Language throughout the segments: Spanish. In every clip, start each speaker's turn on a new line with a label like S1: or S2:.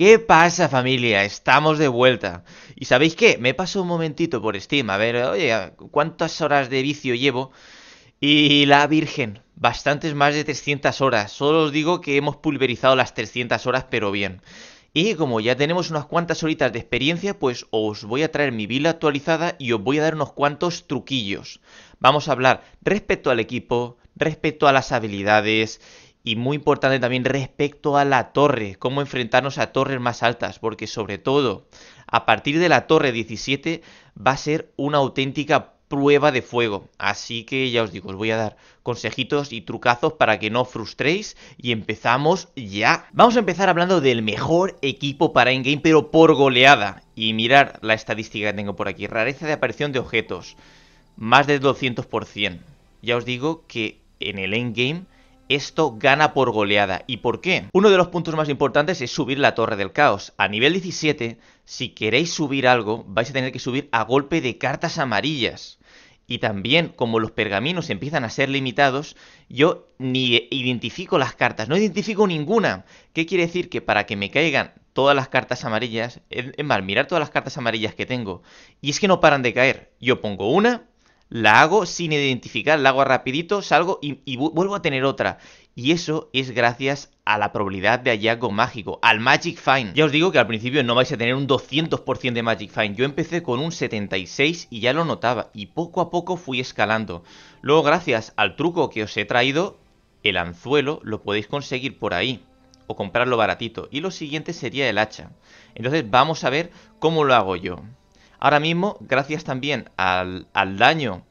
S1: ¿Qué pasa familia? Estamos de vuelta. ¿Y sabéis qué? Me paso un momentito por Steam a ver, oye, ¿cuántas horas de vicio llevo? Y la Virgen, bastantes más de 300 horas. Solo os digo que hemos pulverizado las 300 horas, pero bien. Y como ya tenemos unas cuantas horitas de experiencia, pues os voy a traer mi vila actualizada y os voy a dar unos cuantos truquillos. Vamos a hablar respecto al equipo, respecto a las habilidades y muy importante también respecto a la torre, cómo enfrentarnos a torres más altas, porque sobre todo a partir de la torre 17 va a ser una auténtica prueba de fuego. Así que ya os digo, os voy a dar consejitos y trucazos para que no frustréis y empezamos ya. Vamos a empezar hablando del mejor equipo para endgame pero por goleada. Y mirar la estadística que tengo por aquí. Rareza de aparición de objetos. Más del 200%. Ya os digo que en el endgame esto gana por goleada. ¿Y por qué? Uno de los puntos más importantes es subir la Torre del Caos. A nivel 17, si queréis subir algo, vais a tener que subir a golpe de cartas amarillas. Y también, como los pergaminos empiezan a ser limitados, yo ni identifico las cartas, no identifico ninguna. ¿Qué quiere decir? Que para que me caigan todas las cartas amarillas, es mal, mirar todas las cartas amarillas que tengo, y es que no paran de caer. Yo pongo una, la hago sin identificar, la hago rapidito, salgo y, vuelvo a tener otra. Y eso es gracias a la probabilidad de hallazgo mágico, al Magic Find. Ya os digo que al principio no vais a tener un 200% de Magic Find. Yo empecé con un 76 y ya lo notaba y poco a poco fui escalando. Luego gracias al truco que os he traído, el anzuelo lo podéis conseguir por ahí o comprarlo baratito. Y lo siguiente sería el hacha. Entonces vamos a ver cómo lo hago yo. Ahora mismo, gracias también al, daño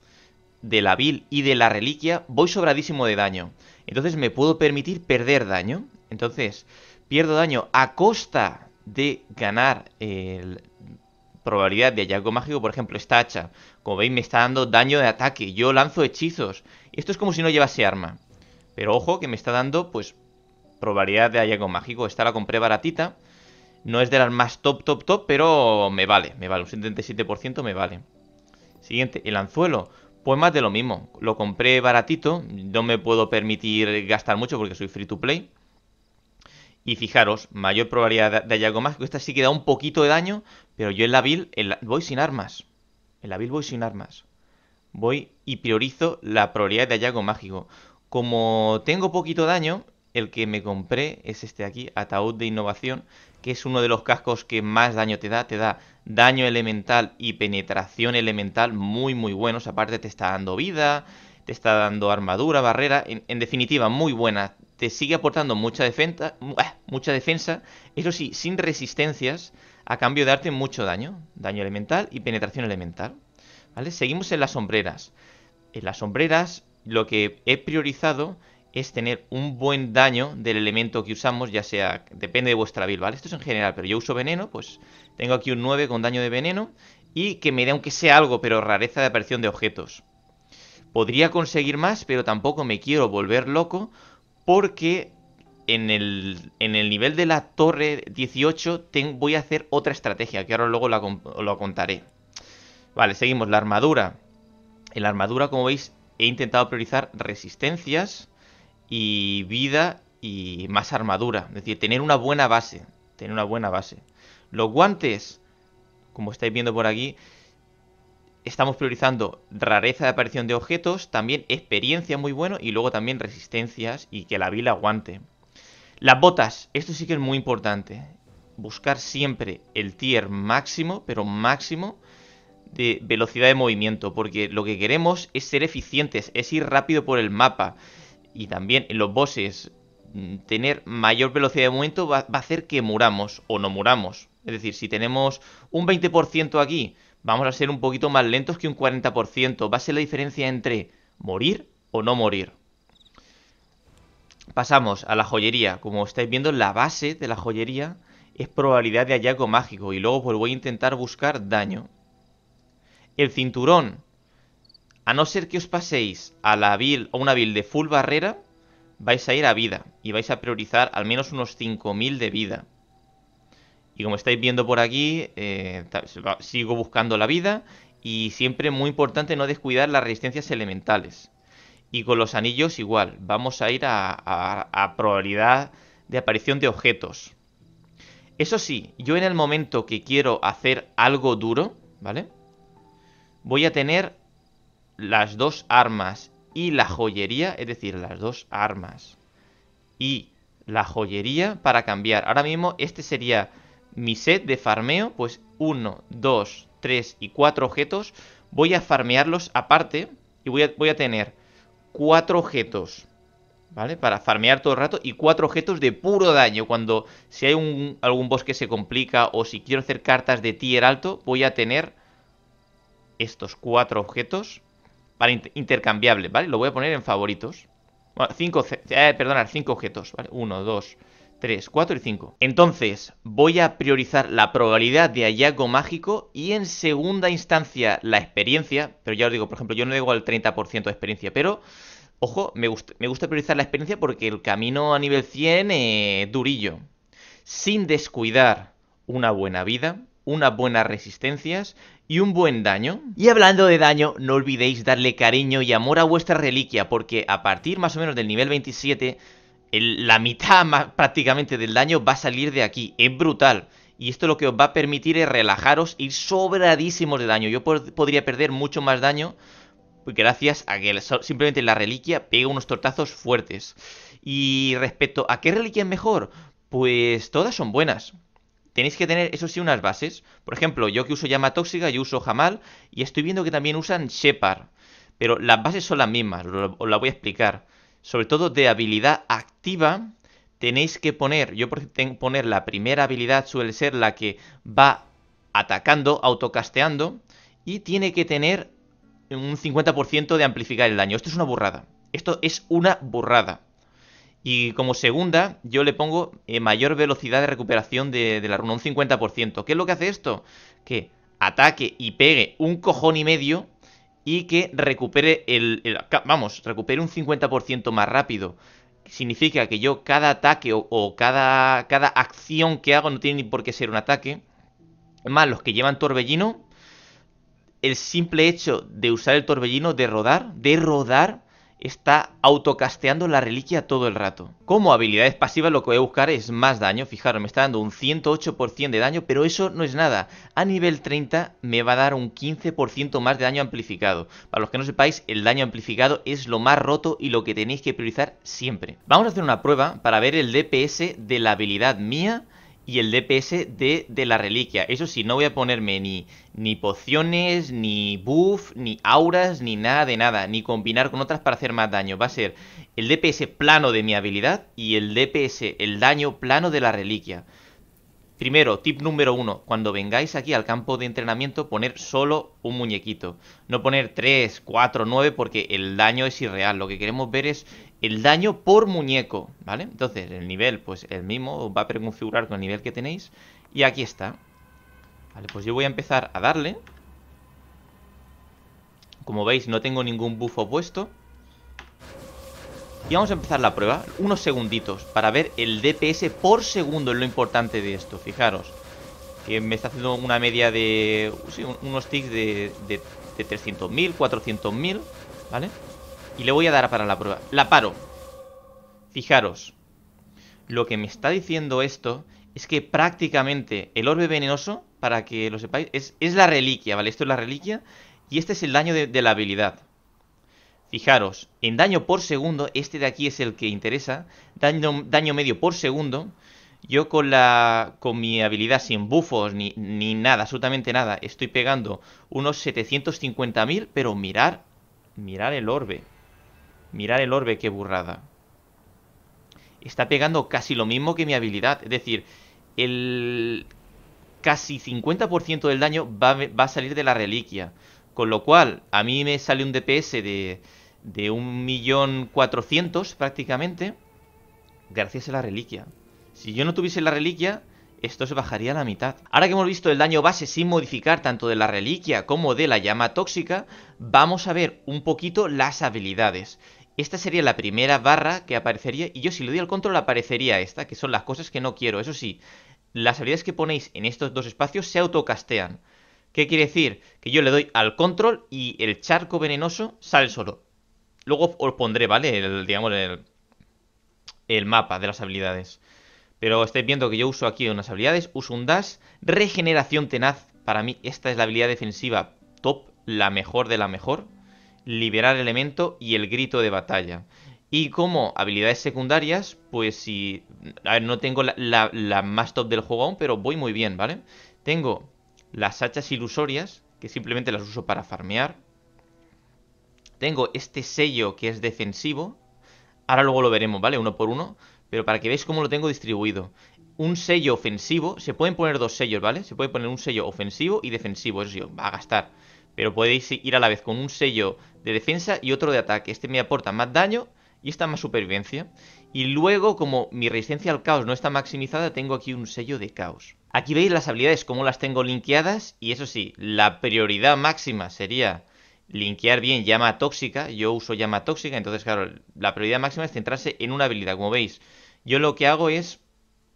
S1: de la vil y de la reliquia, voy sobradísimo de daño. Entonces me puedo permitir perder daño. Entonces, pierdo daño a costa de ganar probabilidad de hallazgo mágico, por ejemplo, esta hacha. Como veis, me está dando daño de ataque. Yo lanzo hechizos. Esto es como si no llevase arma. Pero ojo, que me está dando, pues, probabilidad de hallazgo mágico. Esta la compré baratita. No es de las más top, top, top, pero me vale, me vale. Un 77% me vale. Siguiente, el anzuelo. Pues más de lo mismo. Lo compré baratito. No me puedo permitir gastar mucho porque soy free to play. Y fijaros, mayor probabilidad de hallazgo mágico. Esta sí que da un poquito de daño, pero yo en la build voy sin armas. En la build voy sin armas. Voy y priorizo la probabilidad de hallazgo mágico. Como tengo poquito daño, el que me compré es este de aquí, Ataúd de Innovación, que es uno de los cascos que más daño te da, te da daño elemental y penetración elemental muy muy buenos, aparte te está dando vida, te está dando armadura, barrera, en, definitiva muy buena, te sigue aportando mucha defensa, ah, mucha defensa, eso sí, sin resistencias, a cambio de darte mucho daño, daño elemental y penetración elemental, ¿vale? Seguimos en las sombreras, en las sombreras lo que he priorizado es tener un buen daño del elemento que usamos, ya sea, depende de vuestra build, ¿vale? Esto es en general, pero yo uso veneno, pues tengo aquí un 9 con daño de veneno y que me dé aunque sea algo, pero rareza de aparición de objetos. Podría conseguir más, pero tampoco me quiero volver loco porque en el, nivel de la torre 18 voy a hacer otra estrategia, que ahora luego la, lo contaré. Vale, seguimos, la armadura. En la armadura, como veis, he intentado priorizar resistencias y vida y más armadura. Es decir, tener una buena base. Tener una buena base. Los guantes, como estáis viendo por aquí, estamos priorizando rareza de aparición de objetos, también experiencia muy bueno y luego también resistencias y que la vila aguante. Las botas, esto sí que es muy importante. Buscar siempre el tier máximo, pero máximo, de velocidad de movimiento, porque lo que queremos es ser eficientes, es ir rápido por el mapa y también en los bosses mm, tener mayor velocidad de movimiento va, a hacer que muramos o no muramos. Es decir, si tenemos un 20% aquí, vamos a ser un poquito más lentos que un 40%. Va a ser la diferencia entre morir o no morir. Pasamos a la joyería. Como estáis viendo, la base de la joyería es probabilidad de hallazgo mágico. Y luego pues voy a intentar buscar daño. El cinturón a no ser que os paséis a la build o una build de full barrera, vais a ir a vida y vais a priorizar al menos unos 5000 de vida. Y como estáis viendo por aquí, eh, sigo buscando la vida y siempre muy importante no descuidar las resistencias elementales. Y con los anillos igual, vamos a ir a, a, a probabilidad de aparición de objetos. Eso sí, yo en el momento que quiero hacer algo duro, ¿vale? Voy a tener las dos armas y la joyería, es decir, las dos armas y la joyería para cambiar. Ahora mismo este sería mi set de farmeo, pues 1, 2, 3 y 4 objetos. Voy a farmearlos aparte y voy a, tener cuatro objetos, ¿vale? Para farmear todo el rato y cuatro objetos de puro daño. Cuando si hay un, algún bosque se complica o si quiero hacer cartas de tier alto, voy a tener estos cuatro objetos Vale, intercambiable, ¿vale? Lo voy a poner en favoritos. Bueno, cinco, eh, cinco objetos, ¿vale? Uno, dos, 3, 4 y 5. Entonces, voy a priorizar la probabilidad de hallazgo mágico y en segunda instancia la experiencia, pero ya os digo, por ejemplo, yo no llego al 30% de experiencia, pero, ojo, me, gusta priorizar la experiencia porque el camino a nivel 100 es eh, durillo, sin descuidar una buena vida, unas buenas resistencias y un buen daño. Y hablando de daño, no olvidéis darle cariño y amor a vuestra reliquia, porque a partir más o menos del nivel 27, la mitad prácticamente del daño va a salir de aquí. Es brutal. Y esto lo que os va a permitir es relajaros, ir sobradísimos de daño. Yo podría perder mucho más daño gracias a que simplemente la reliquia pega unos tortazos fuertes. Y respecto a qué reliquia es mejor, pues todas son buenas tenéis que tener, eso sí, unas bases. Por ejemplo, yo que uso llama tóxica, yo uso jamal y estoy viendo que también usan Shepard. Pero las bases son las mismas, os la voy a explicar. Sobre todo de habilidad activa, tenéis que poner, yo por poner la primera habilidad suele ser la que va atacando, autocasteando, y tiene que tener un 50% de amplificar el daño. Esto es una burrada. Esto es una burrada. Y como segunda, yo le pongo eh, mayor velocidad de recuperación de, la runa, un 50%. ¿Qué es lo que hace esto? Que ataque y pegue un cojón y medio y que recupere el... vamos, recupere un 50% más rápido. Significa que yo cada ataque o, cada, cada acción que hago no tiene ni por qué ser un ataque. Más los que llevan torbellino, el simple hecho de usar el torbellino, de rodar, de rodar, está autocasteando la reliquia todo el rato. Como habilidades pasivas lo que voy a buscar es más daño, fijaros, me está dando un 108% de daño, pero eso no es nada. A nivel 30 me va a dar un 15% más de daño amplificado. Para los que no sepáis, el daño amplificado es lo más roto y lo que tenéis que priorizar siempre. Vamos a hacer una prueba para ver el DPS de la habilidad mía y el DPS de, de, la reliquia. Eso sí, no voy a ponerme ni, ni pociones, ni buff, ni auras, ni nada de nada, ni combinar con otras para hacer más daño. Va a ser el DPS plano de mi habilidad y el DPS, el daño plano de la reliquia. Primero, tip número uno, cuando vengáis aquí al campo de entrenamiento, poner solo un muñequito. No poner 3, 4, 9, porque el daño es irreal. Lo que queremos ver es el daño por muñeco, ¿vale? Entonces, el nivel, pues el mismo, va a preconfigurar con el nivel que tenéis. Y aquí está. Vale, pues yo voy a empezar a darle. Como veis, no tengo ningún buff puesto. Y vamos a empezar la prueba, unos segunditos, para ver el DPS por segundo, es lo importante de esto, fijaros. Que me está haciendo una media de... Sí, unos ticks de, de, de 300.000, 400.000, ¿vale? vale y le voy a dar para la prueba. La paro. Fijaros. Lo que me está diciendo esto es que prácticamente el orbe venenoso, para que lo sepáis, es, la reliquia, ¿vale? Esto es la reliquia y este es el daño de, la habilidad. Fijaros, en daño por segundo, este de aquí es el que interesa, daño, medio por segundo, yo con la con mi habilidad sin bufos ni, ni nada, absolutamente nada, estoy pegando unos 750.000, pero mirar, mirar el orbe. Mirar el orbe, qué burrada. Está pegando casi lo mismo que mi habilidad. Es decir, el casi 50% del daño va, a salir de la reliquia. Con lo cual, a mí me sale un DPS de, de 1.400.000 prácticamente gracias a la reliquia. Si yo no tuviese la reliquia, esto se bajaría a la mitad. Ahora que hemos visto el daño base sin modificar tanto de la reliquia como de la llama tóxica, vamos a ver un poquito las habilidades esta sería la primera barra que aparecería y yo si le doy al control aparecería esta, que son las cosas que no quiero. Eso sí, las habilidades que ponéis en estos dos espacios se autocastean. ¿Qué quiere decir? Que yo le doy al control y el charco venenoso sale solo. Luego os pondré, ¿vale? El, digamos, el, el mapa de las habilidades. Pero estáis viendo que yo uso aquí unas habilidades, uso un dash, regeneración tenaz. Para mí esta es la habilidad defensiva top, la mejor de la mejor liberar elemento y el grito de batalla. Y como habilidades secundarias, pues si... A ver, no tengo la, más top del juego aún, pero voy muy bien, ¿vale? Tengo las hachas ilusorias, que simplemente las uso para farmear. Tengo este sello que es defensivo. Ahora luego lo veremos, ¿vale? Uno por uno. Pero para que veáis cómo lo tengo distribuido. Un sello ofensivo. Se pueden poner dos sellos, ¿vale? Se puede poner un sello ofensivo y defensivo. Eso sí, va a gastar pero podéis ir a la vez con un sello de defensa y otro de ataque. Este me aporta más daño y esta más supervivencia. Y luego, como mi resistencia al caos no está maximizada, tengo aquí un sello de caos. Aquí veis las habilidades, cómo las tengo linkeadas. Y eso sí, la prioridad máxima sería linkear bien llama tóxica. Yo uso llama tóxica, entonces claro, la prioridad máxima es centrarse en una habilidad. Como veis, yo lo que hago es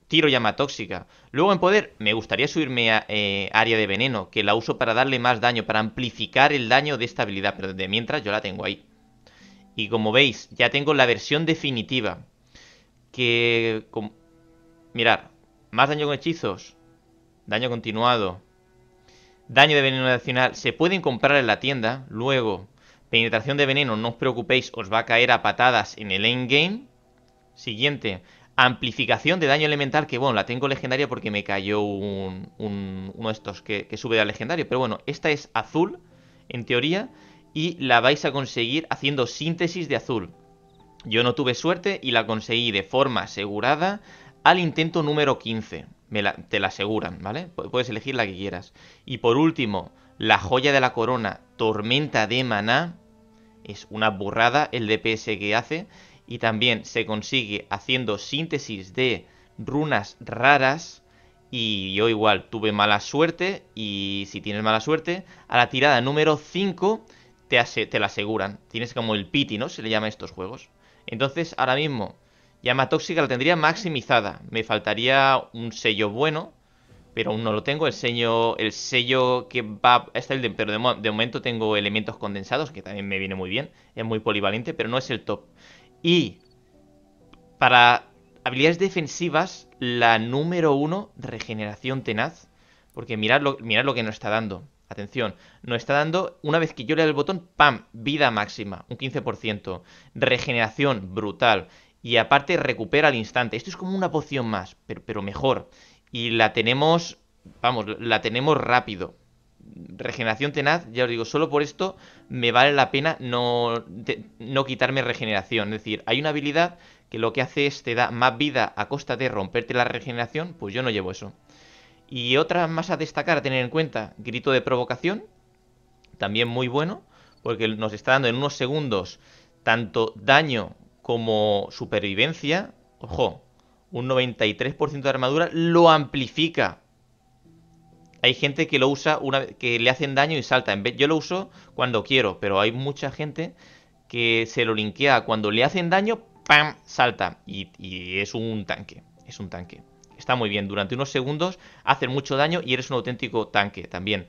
S1: tiro llama tóxica. Luego en poder me gustaría subirme a eh, área de veneno, que la uso para darle más daño, para amplificar el daño de esta habilidad, pero de mientras yo la tengo ahí. Y como veis, ya tengo la versión definitiva. Que... Mirad. Mirar, más daño con hechizos, daño continuado, daño de veneno adicional, se pueden comprar en la tienda, luego... Penetración de veneno, no os preocupéis, os va a caer a patadas en el endgame. Siguiente, Amplificación de daño elemental, que bueno, la tengo legendaria porque me cayó uno de estos que, sube a legendario. Pero bueno, esta es azul, en teoría, y la vais a conseguir haciendo síntesis de azul. Yo no tuve suerte y la conseguí de forma asegurada al intento número 15. te la aseguran, ¿vale? Puedes elegir la que quieras. Y por último, la joya de la corona, tormenta de maná. Es una burrada el DPS que hace y también se consigue haciendo síntesis de runas raras. Y yo igual tuve mala suerte y si tienes mala suerte, a la tirada número 5 te, la aseguran. Tienes como el piti, ¿no? Se le llama a estos juegos. Entonces ahora mismo llama tóxica la tendría maximizada. Me faltaría un sello bueno, pero aún no lo tengo. El sello, que va está el pero de, de, momento tengo elementos condensados que también me viene muy bien. Es muy polivalente, pero no es el top. Y para habilidades defensivas, la número uno, regeneración tenaz. Porque mirad lo, mirad lo que nos está dando. Atención, nos está dando, una vez que yo le doy el botón, ¡pam! Vida máxima, un 15%. Regeneración, brutal. Y aparte recupera al instante. Esto es como una poción más, pero mejor. Y la tenemos, vamos, la tenemos rápido regeneración tenaz, ya os digo, solo por esto me vale la pena no, no quitarme regeneración. Es decir, hay una habilidad que lo que hace es te da más vida a costa de romperte la regeneración, pues yo no llevo eso. Y otra más a destacar, a tener en cuenta, grito de provocación, también muy bueno, porque nos está dando en unos segundos tanto daño como supervivencia. Ojo, un 93% de armadura lo amplifica hay gente que lo usa una que le hacen daño y salta. En vez, yo lo uso cuando quiero, pero hay mucha gente que se lo linkea cuando le hacen daño, ¡pam! salta. Y, es un tanque. Es un tanque. Está muy bien. Durante unos segundos hacen mucho daño y eres un auténtico tanque también.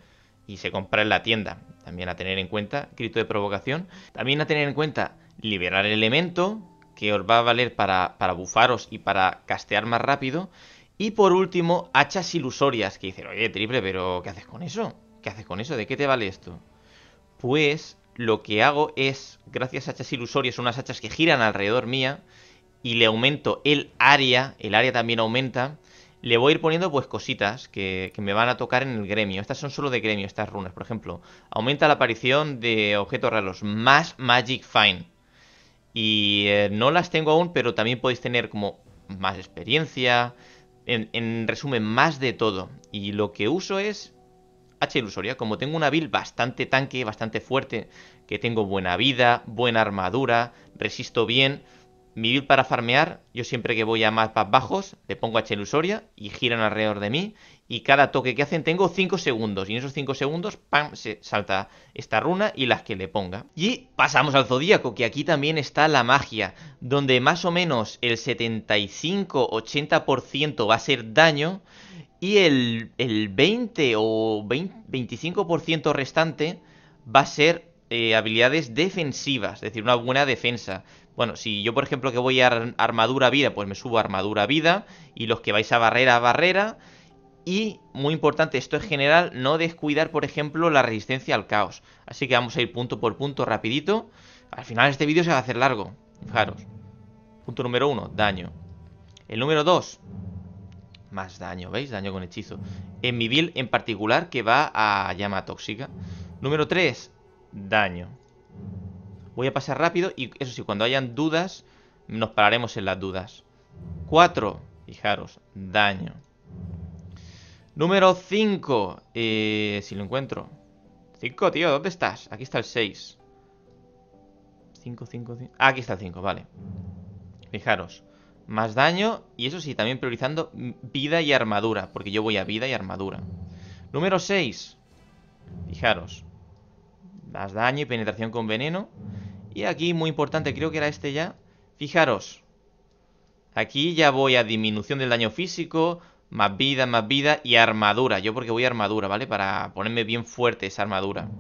S1: Y se compra en la tienda. También a tener en cuenta. Grito de provocación. También a tener en cuenta liberar el elemento. Que os va a valer para, para bufaros y para castear más rápido. Y por último, hachas ilusorias, que dicen, oye, triple, pero ¿qué haces con eso? ¿Qué haces con eso? ¿De qué te vale esto? Pues lo que hago es, gracias a hachas ilusorias, unas hachas que giran alrededor mía, y le aumento el área, el área también aumenta, le voy a ir poniendo pues cositas que, me van a tocar en el gremio. Estas son solo de gremio, estas runas, por ejemplo. Aumenta la aparición de objetos raros, más Magic Fine. Y eh, no las tengo aún, pero también podéis tener como más experiencia, en, resumen, más de todo. Y lo que uso es H ilusoria. Como tengo una build bastante tanque, bastante fuerte, que tengo buena vida, buena armadura, resisto bien, mi build para farmear, yo siempre que voy a mapas bajos, le pongo a ilusoria y giran alrededor de mí. Y cada toque que hacen tengo 5 segundos. Y en esos 5 segundos, ¡pam! Se salta esta runa y las que le ponga. Y pasamos al zodíaco, que aquí también está la magia. Donde más o menos el 75-80% va a ser daño. Y el, el 20 o 25% restante va a ser eh, habilidades defensivas, es decir, una buena defensa. Bueno, si yo por ejemplo que voy a armadura vida, pues me subo a armadura vida. Y los que vais a barrera, a barrera. Y, muy importante, esto es general, no descuidar por ejemplo la resistencia al caos. Así que vamos a ir punto por punto rapidito. Al final este vídeo se va a hacer largo, fijaros. Punto número uno, daño. El número dos, más daño, ¿veis? Daño con hechizo. En mi build en particular que va a llama tóxica. Número tres, daño. Voy a pasar rápido y eso sí, cuando hayan dudas, nos pararemos en las dudas. 4. Fijaros, daño. Número 5. Eh, si lo encuentro. 5, tío, ¿dónde estás? Aquí está el 6. 5, 5, 5. aquí está el 5, vale. Fijaros. Más daño y eso sí, también priorizando vida y armadura, porque yo voy a vida y armadura. Número 6. Fijaros. Más daño y penetración con veneno. Y aquí, muy importante, creo que era este ya. Fijaros. Aquí ya voy a disminución del daño físico, más vida, más vida y armadura. Yo porque voy a armadura, ¿vale? Para ponerme bien fuerte esa armadura.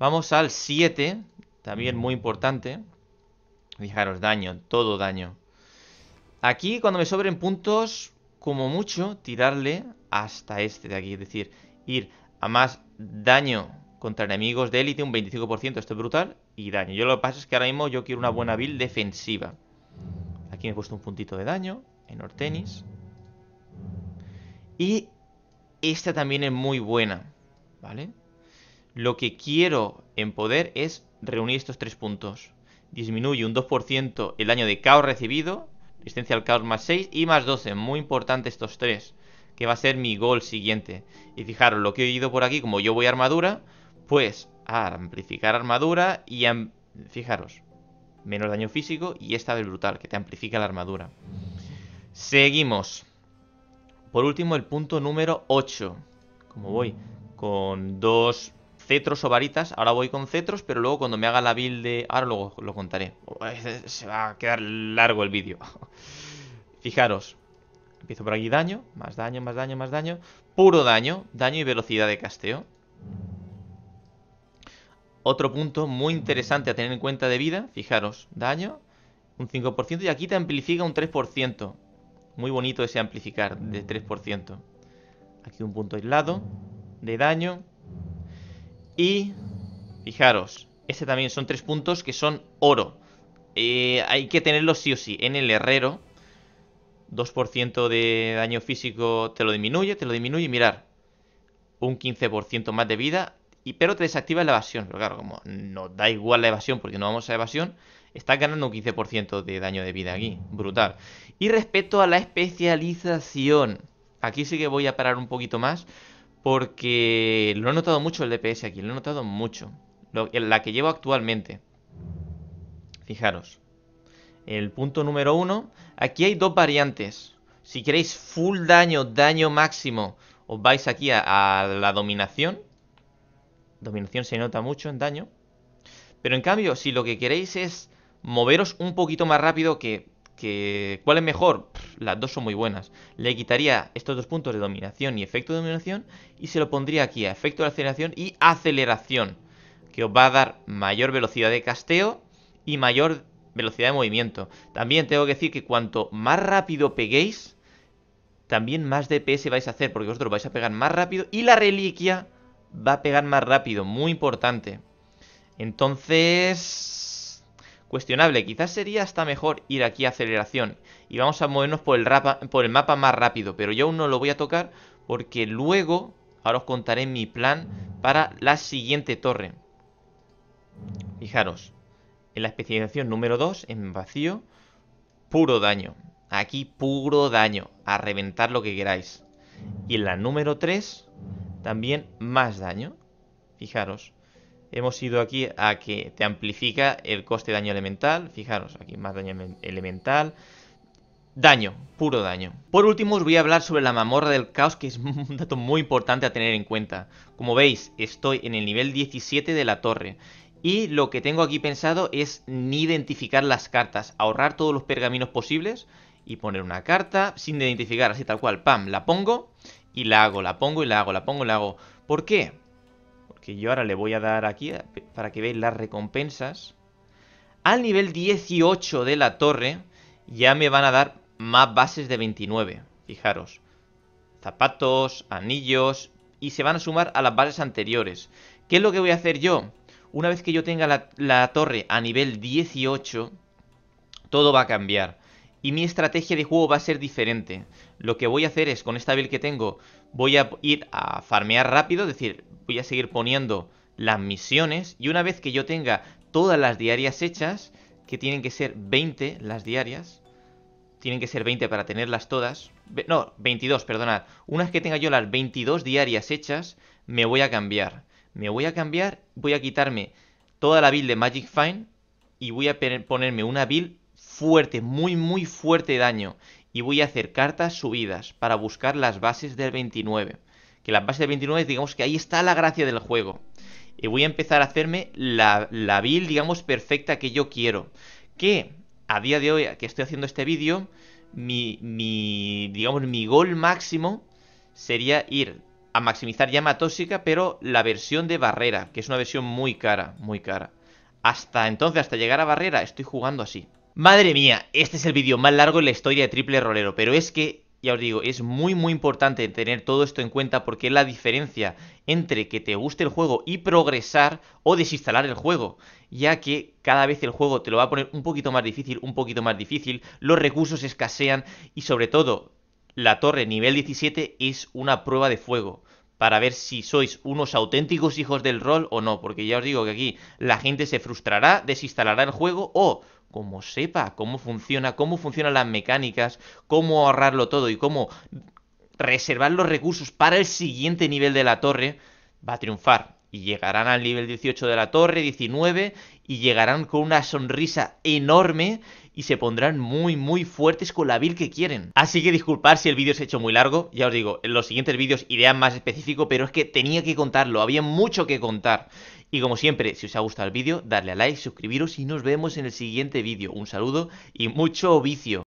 S1: Vamos al 7, también muy importante. Fijaros, daño, todo daño. Aquí, cuando me sobren puntos, como mucho, tirarle hasta este de aquí. Es decir, ir a más daño contra enemigos de élite, un 25%, esto es brutal y daño. Yo lo que pasa es que ahora mismo yo quiero una buena build defensiva. Aquí me he puesto un puntito de daño en Ortenis. Y esta también es muy buena, ¿vale? Lo que quiero en poder es reunir estos tres puntos. Disminuye un 2% el daño de caos recibido, resistencia al caos más 6 y más 12. Muy importante estos tres, que va a ser mi gol siguiente. Y fijaros, lo que he ido por aquí, como yo voy a armadura, pues a amplificar armadura y em-, fijaros, menos daño físico y esta vez brutal, que te amplifica la armadura. Seguimos. Por último, el punto número 8. Como voy con dos cetros o varitas, ahora voy con cetros, pero luego cuando me haga la build de... Ahora luego lo contaré. Se va a quedar largo el vídeo. Fijaros. Empiezo por aquí daño, más daño, más daño, más daño. Puro daño, daño y velocidad de casteo. Otro punto muy interesante a tener en cuenta de vida, fijaros, daño, un 5%, y aquí te amplifica un 3%. Muy bonito ese amplificar de 3%. Mm. Aquí un punto aislado de daño. Y fijaros, Este también son tres puntos que son oro. Eh, hay que tenerlo sí o sí en el herrero. 2% de daño físico te lo disminuye, te lo disminuye. Mirar, un 15% más de vida pero te desactiva la evasión. Pero claro, como nos da igual la evasión porque no vamos a evasión, Está ganando un 15% de daño de vida aquí. Brutal. Y respecto a la especialización, aquí sí que voy a parar un poquito más porque lo he notado mucho el DPS aquí, lo he notado mucho. la que llevo actualmente. Fijaros. El punto número uno. Aquí hay dos variantes. Si queréis full daño, daño máximo, os vais aquí a la dominación Dominación se nota mucho en daño. Pero en cambio, si lo que queréis es moveros un poquito más rápido que... ¿Cuál es mejor? las dos son muy buenas. Le quitaría estos dos puntos de dominación y efecto de dominación y se lo pondría aquí a efecto de aceleración y aceleración. Que os va a dar mayor velocidad de casteo y mayor velocidad de movimiento. También tengo que decir que cuanto más rápido peguéis, también más DPS vais a hacer porque vosotros vais a pegar más rápido y la reliquia va a pegar más rápido, muy importante. Entonces... Cuestionable, quizás sería hasta mejor ir aquí a aceleración y vamos a movernos por el, mapa más rápido, pero yo aún no lo voy a tocar porque luego, ahora os contaré mi plan para la siguiente torre. Fijaros, en la especialización número 2, en vacío, puro daño. Aquí puro daño, a reventar lo que queráis. Y en la número 3, también más daño. Fijaros, hemos ido aquí a que te amplifica el coste de daño elemental. Fijaros, aquí más daño elemental. Daño, puro daño. Por último os voy a hablar sobre la mamorra del caos que es un dato muy importante a tener en cuenta. Como veis, estoy en el nivel 17 de la torre. Y lo que tengo aquí pensado es ni identificar las cartas, ahorrar todos los pergaminos posibles y poner una carta sin identificar, así tal cual, pam, la pongo y la hago, la pongo y la hago, la pongo y la hago. ¿Por qué? Porque yo ahora le voy a dar aquí, eh, para que veáis las recompensas. Al nivel 18 de la torre, ya me van a dar más bases de 29. Fijaros. Zapatos, anillos, y se van a sumar a las bases anteriores. ¿Qué es lo que voy a hacer yo? Una vez que yo tenga la, la torre a nivel 18, todo va a cambiar y mi estrategia de juego va a ser diferente. Lo que voy a hacer es, con esta build que tengo, voy a ir a farmear rápido, es decir, voy a seguir poniendo las misiones y una vez que yo tenga todas las diarias hechas, que tienen que ser 20 las diarias, tienen que ser 20 para tenerlas todas, no, 22, perdonad, una vez que tenga yo las 22 diarias hechas, me voy a cambiar. Me voy a cambiar, voy a quitarme toda la build de Magic Fine y voy a ponerme una build fuerte, muy muy fuerte daño y voy a hacer cartas subidas para buscar las bases del 29. Que las bases del 29, digamos que ahí está la gracia del juego. Y voy a empezar a hacerme la, la build, digamos, perfecta que yo quiero. Que a día de hoy, que estoy haciendo este vídeo, mi, mi, digamos, mi gol máximo sería ir a maximizar llama tóxica, pero la versión de barrera, que es una versión muy cara, muy cara. Hasta entonces, hasta llegar a barrera, estoy jugando así. Madre mía, este es el vídeo más largo en la historia de Triple Rolero, pero es que, ya os digo, es muy muy importante tener todo esto en cuenta porque es la diferencia entre que te guste el juego y progresar o desinstalar el juego, ya que cada vez el juego te lo va a poner un poquito más difícil, un poquito más difícil, los recursos escasean y sobre todo, la torre nivel 17 es una prueba de fuego para ver si sois unos auténticos hijos del rol o no, porque ya os digo que aquí la gente se frustrará, desinstalará el juego o como sepa cómo funciona, cómo funcionan las mecánicas, cómo ahorrarlo todo y cómo reservar los recursos para el siguiente nivel de la torre, va a triunfar y llegarán al nivel 18 de la torre, 19, y llegarán con una sonrisa enorme y se pondrán muy muy fuertes con la build que quieren. Así que disculpar si el vídeo se ha hecho muy largo, ya os digo, en los siguientes vídeos iré más específico, pero es que tenía que contarlo, había mucho que contar. Y como siempre, si os ha gustado el vídeo, darle a like, suscribiros y nos vemos en el siguiente vídeo. Un saludo y mucho vicio.